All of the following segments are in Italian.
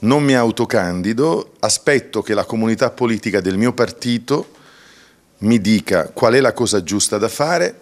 non mi autocandido, aspetto che la comunità politica del mio partito mi dica qual è la cosa giusta da fare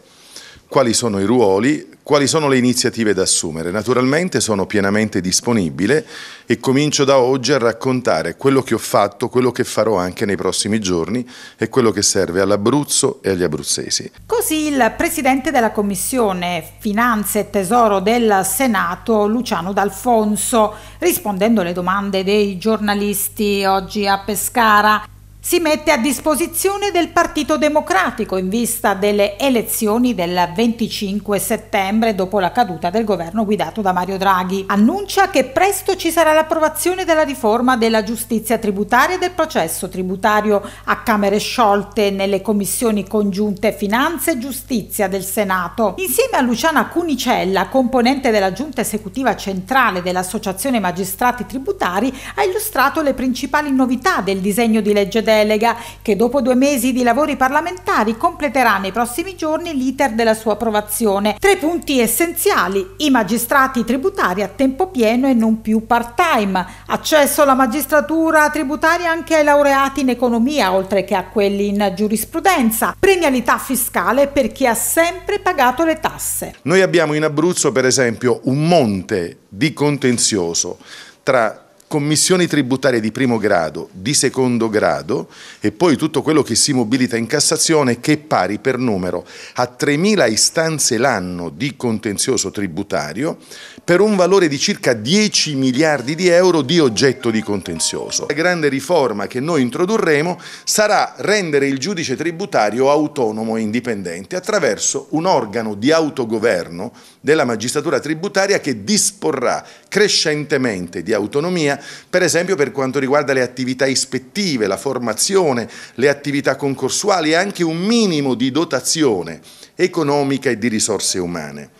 quali sono i ruoli, quali sono le iniziative da assumere. Naturalmente sono pienamente disponibile e comincio da oggi a raccontare quello che ho fatto, quello che farò anche nei prossimi giorni e quello che serve all'Abruzzo e agli abruzzesi. Così il Presidente della Commissione Finanze e Tesoro del Senato, Luciano D'Alfonso, rispondendo alle domande dei giornalisti oggi a Pescara si mette a disposizione del Partito Democratico in vista delle elezioni del 25 settembre dopo la caduta del governo guidato da Mario Draghi. Annuncia che presto ci sarà l'approvazione della riforma della giustizia tributaria e del processo tributario a Camere sciolte nelle commissioni congiunte Finanze e Giustizia del Senato. Insieme a Luciana Cunicella, componente della Giunta esecutiva centrale dell'Associazione Magistrati Tributari, ha illustrato le principali novità del disegno di legge del delega che dopo due mesi di lavori parlamentari completerà nei prossimi giorni l'iter della sua approvazione. Tre punti essenziali, i magistrati tributari a tempo pieno e non più part-time, accesso alla magistratura tributaria anche ai laureati in economia oltre che a quelli in giurisprudenza, premialità fiscale per chi ha sempre pagato le tasse. Noi abbiamo in Abruzzo per esempio un monte di contenzioso tra commissioni tributarie di primo grado, di secondo grado e poi tutto quello che si mobilita in Cassazione che è pari per numero a 3.000 istanze l'anno di contenzioso tributario per un valore di circa 10 miliardi di euro di oggetto di contenzioso. La grande riforma che noi introdurremo sarà rendere il giudice tributario autonomo e indipendente attraverso un organo di autogoverno della magistratura tributaria che disporrà crescentemente di autonomia, per esempio per quanto riguarda le attività ispettive, la formazione, le attività concorsuali e anche un minimo di dotazione economica e di risorse umane.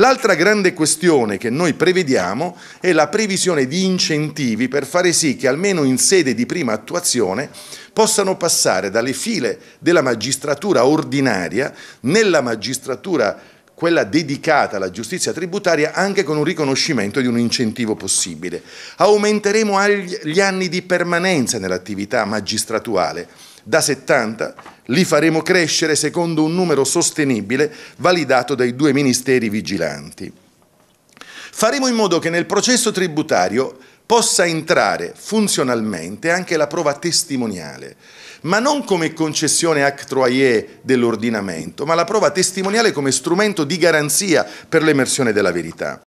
L'altra grande questione che noi prevediamo è la previsione di incentivi per fare sì che almeno in sede di prima attuazione possano passare dalle file della magistratura ordinaria nella magistratura quella dedicata alla giustizia tributaria anche con un riconoscimento di un incentivo possibile. Aumenteremo gli anni di permanenza nell'attività magistratuale da 70, li faremo crescere secondo un numero sostenibile validato dai due ministeri vigilanti. Faremo in modo che nel processo tributario possa entrare funzionalmente anche la prova testimoniale, ma non come concessione actroyer dell'ordinamento, ma la prova testimoniale come strumento di garanzia per l'emersione della verità.